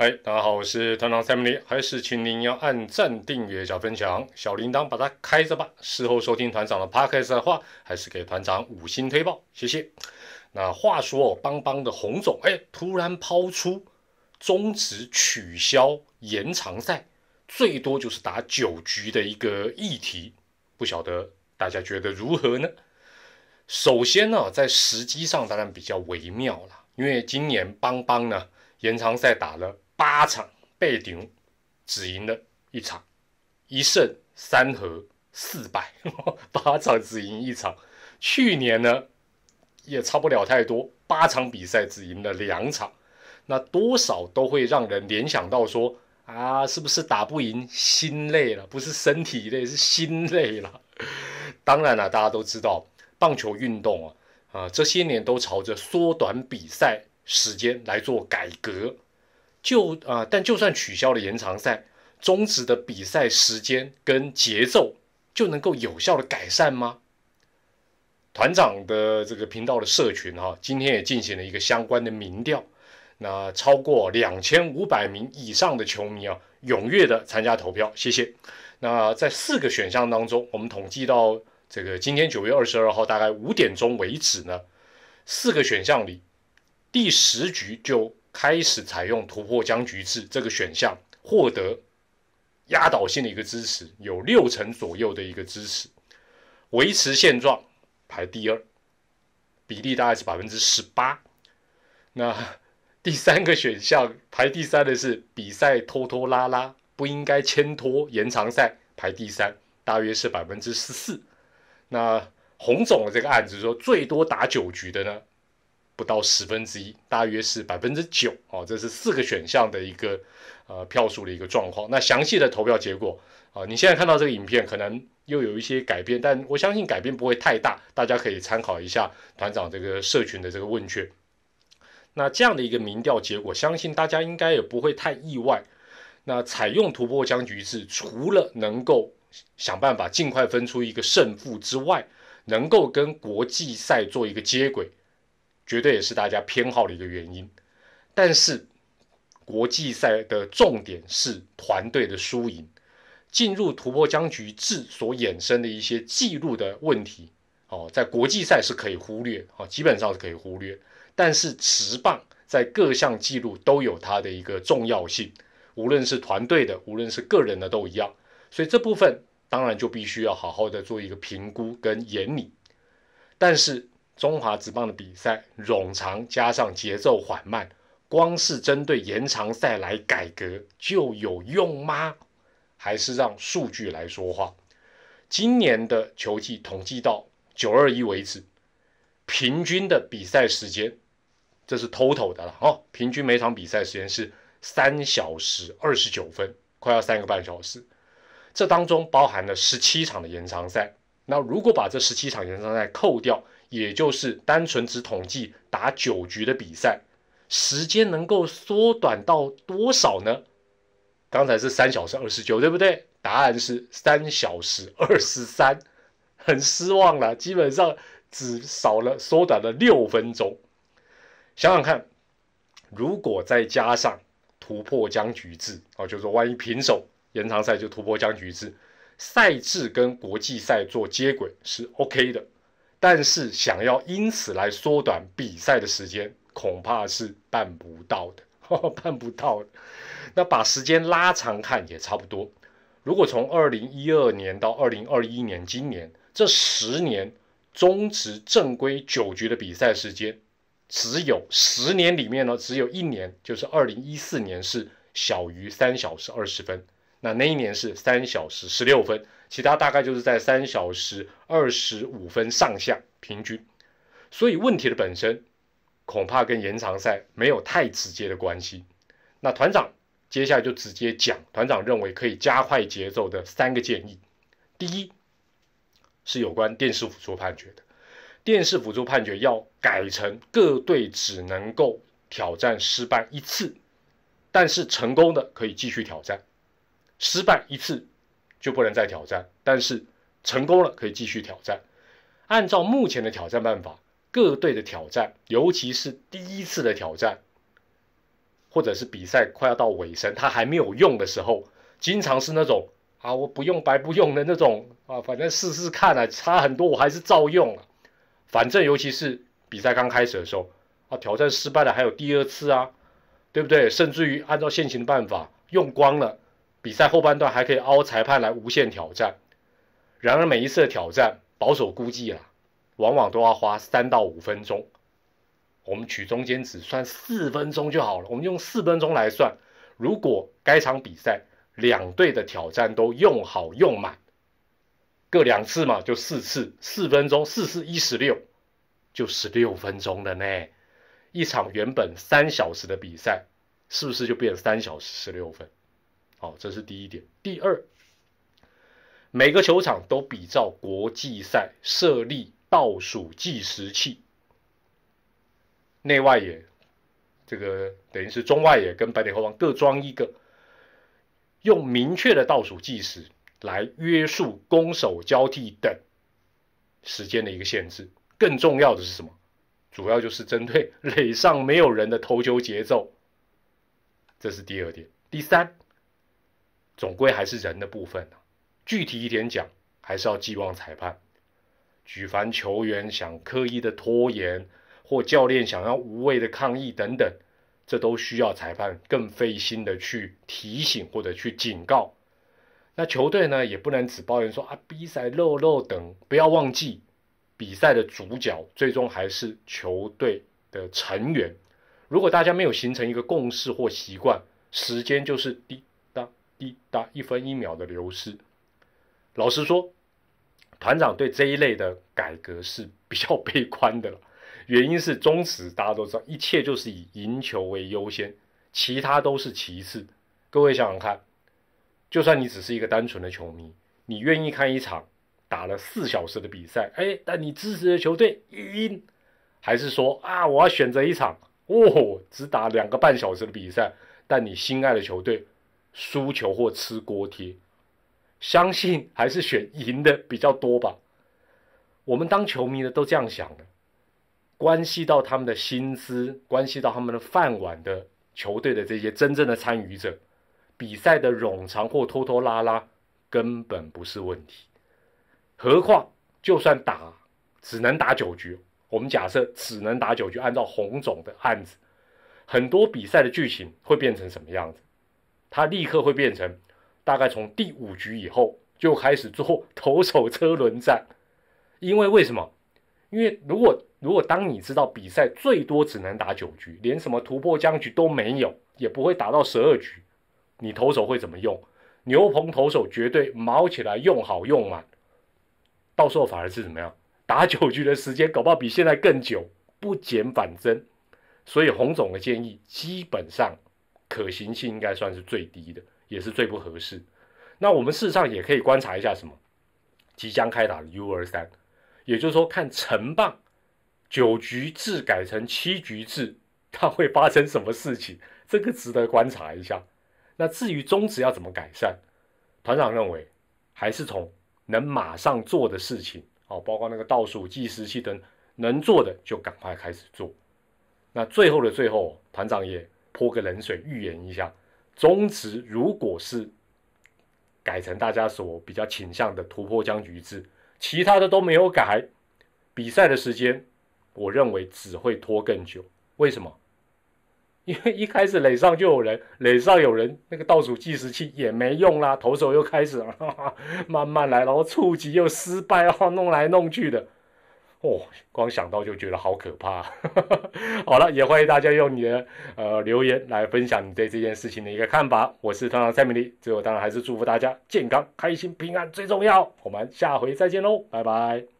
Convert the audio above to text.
嗨，大家好，我是团长 s a m l e y 还是请您要按赞、订阅加分享，小铃铛把它开着吧。事后收听团长的 podcast 的话，还是给团长五星推报，谢谢。那话说，邦邦的洪总哎，突然抛出终止、取消、延长赛，最多就是打九局的一个议题，不晓得大家觉得如何呢？首先呢，在时机上当然比较微妙了，因为今年邦邦呢延长赛打了。八场背顶，只赢了一场，一胜三和四败，八场只赢一场。去年呢，也差不了太多，八场比赛只赢了两场，那多少都会让人联想到说，啊，是不是打不赢心累了？不是身体累，是心累了。当然了，大家都知道，棒球运动啊，啊，这些年都朝着缩短比赛时间来做改革。就啊，但就算取消了延长赛，终止的比赛时间跟节奏就能够有效的改善吗？团长的这个频道的社群哈，今天也进行了一个相关的民调，那超过两千五百名以上的球迷啊，踊跃的参加投票，谢谢。那在四个选项当中，我们统计到这个今天九月二十二号大概五点钟为止呢，四个选项里第十局就。开始采用突破僵局制这个选项，获得压倒性的一个支持，有六成左右的一个支持。维持现状排第二，比例大概是百分之十八。那第三个选项排第三的是比赛拖拖拉拉，不应该牵拖延长赛排第三，大约是百分之十四。那洪总的这个案子说最多打九局的呢？不到十分之一，大约是百分之九啊，这是四个选项的一个呃票数的一个状况。那详细的投票结果啊，你现在看到这个影片可能又有一些改变，但我相信改变不会太大，大家可以参考一下团长这个社群的这个问卷。那这样的一个民调结果，相信大家应该也不会太意外。那采用突破僵局制，除了能够想办法尽快分出一个胜负之外，能够跟国际赛做一个接轨。绝对也是大家偏好的一个原因，但是国际赛的重点是团队的输赢，进入突破僵局制所衍生的一些记录的问题，哦，在国际赛是可以忽略哦，基本上是可以忽略。但是持棒在各项记录都有它的一个重要性，无论是团队的，无论是个人的都一样，所以这部分当然就必须要好好的做一个评估跟研拟，但是。中华职棒的比赛冗长，加上节奏缓慢，光是针对延长赛来改革就有用吗？还是让数据来说话？今年的球季统计到九二一为止，平均的比赛时间，这是 total 的了哦，平均每场比赛时间是三小时二十九分，快要三个半小时。这当中包含了十七场的延长赛，那如果把这十七场延长赛扣掉。也就是单纯只统计打九局的比赛，时间能够缩短到多少呢？刚才是三小时二十九，对不对？答案是三小时二十三，很失望了，基本上只少了缩短了六分钟。想想看，如果再加上突破僵局制哦，就是说万一平手延长赛就突破僵局制，赛制跟国际赛做接轨是 OK 的。但是想要因此来缩短比赛的时间，恐怕是办不到的，办不到的。那把时间拉长看也差不多。如果从二零一二年到二零二一年，今年这十年，中职正规九局的比赛时间，只有十年里面呢，只有一年，就是二零一四年是小于三小时二十分。那那一年是三小时十六分，其他大概就是在三小时二十五分上下平均。所以问题的本身恐怕跟延长赛没有太直接的关系。那团长接下来就直接讲，团长认为可以加快节奏的三个建议。第一是有关电视辅助判决的，电视辅助判决要改成各队只能够挑战失败一次，但是成功的可以继续挑战。失败一次就不能再挑战，但是成功了可以继续挑战。按照目前的挑战办法，各队的挑战，尤其是第一次的挑战，或者是比赛快要到尾声，他还没有用的时候，经常是那种啊，我不用白不用的那种啊，反正试试看啊，差很多我还是照用啊，反正尤其是比赛刚开始的时候啊，挑战失败了还有第二次啊，对不对？甚至于按照现行的办法用光了。比赛后半段还可以凹裁判来无限挑战，然而每一次的挑战，保守估计啦，往往都要花三到五分钟。我们取中间值算四分钟就好了。我们用四分钟来算，如果该场比赛两队的挑战都用好用满，各两次嘛，就四次，四分钟，四四一十六，就十六分钟了呢。一场原本三小时的比赛，是不是就变三小时十六分？好，这是第一点。第二，每个球场都比照国际赛设立倒数计时器，内外野这个等于是中外野跟白垒后方各装一个，用明确的倒数计时来约束攻守交替等时间的一个限制。更重要的是什么？主要就是针对垒上没有人的投球节奏。这是第二点。第三。总归还是人的部分啊，具体一点讲，还是要寄望裁判。举凡球员想刻意的拖延，或教练想要无谓的抗议等等，这都需要裁判更费心的去提醒或者去警告。那球队呢，也不能只抱怨说啊，比赛漏漏等。不要忘记，比赛的主角最终还是球队的成员。如果大家没有形成一个共识或习惯，时间就是第。一打一分一秒的流失，老实说，团长对这一类的改革是比较悲观的了。原因是，宗旨大家都知道，一切就是以赢球为优先，其他都是其次。各位想想看，就算你只是一个单纯的球迷，你愿意看一场打了四小时的比赛，哎，但你支持的球队赢，还是说啊，我要选择一场哦，只打两个半小时的比赛，但你心爱的球队？输球或吃锅贴，相信还是选赢的比较多吧。我们当球迷的都这样想的，关系到他们的薪资，关系到他们的饭碗的球队的这些真正的参与者，比赛的冗长或拖拖拉拉根本不是问题。何况就算打只能打九局，我们假设只能打九局，按照红肿的案子，很多比赛的剧情会变成什么样子？他立刻会变成，大概从第五局以后就开始做 投手车轮战，因为为什么？因为如果如果当你知道比赛最多只能打九局，连什么突破僵局都没有，也不会打到十二局，你投手会怎么用？牛棚投手绝对毛起来用好用嘛，到时候反而是怎么样？打九局的时间，搞不好比现在更久，不减反增。所以洪总的建议基本上。可行性应该算是最低的，也是最不合适。那我们事实上也可以观察一下什么即将开打的 U 二三，也就是说看成棒九局制改成七局制，它会发生什么事情？这个值得观察一下。那至于宗旨要怎么改善，团长认为还是从能马上做的事情哦，包括那个倒数计时器等，能做的就赶快开始做。那最后的最后，团长也。泼个冷水，预言一下，中职如果是改成大家所比较倾向的突破僵局制，其他的都没有改，比赛的时间，我认为只会拖更久。为什么？因为一开始垒上就有人，垒上有人，那个倒数计时器也没用啦，投手又开始 慢慢来，然后触及又失败，后弄来弄去的。哦，光想到就觉得好可怕。好了，也欢迎大家用你的呃留言来分享你对这件事情的一个看法。我是张蔡明丽，最后当然还是祝福大家健康、开心、平安最重要。我们下回再见喽，拜拜。